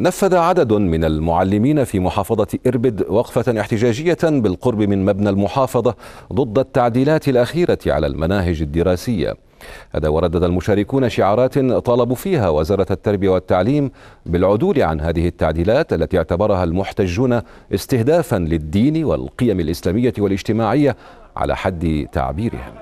نفذ عدد من المعلمين في محافظة إربد وقفة احتجاجية بالقرب من مبنى المحافظة ضد التعديلات الأخيرة على المناهج الدراسية هذا وردد المشاركون شعارات طالبوا فيها وزارة التربية والتعليم بالعدول عن هذه التعديلات التي اعتبرها المحتجون استهدافا للدين والقيم الإسلامية والاجتماعية على حد تعبيرهم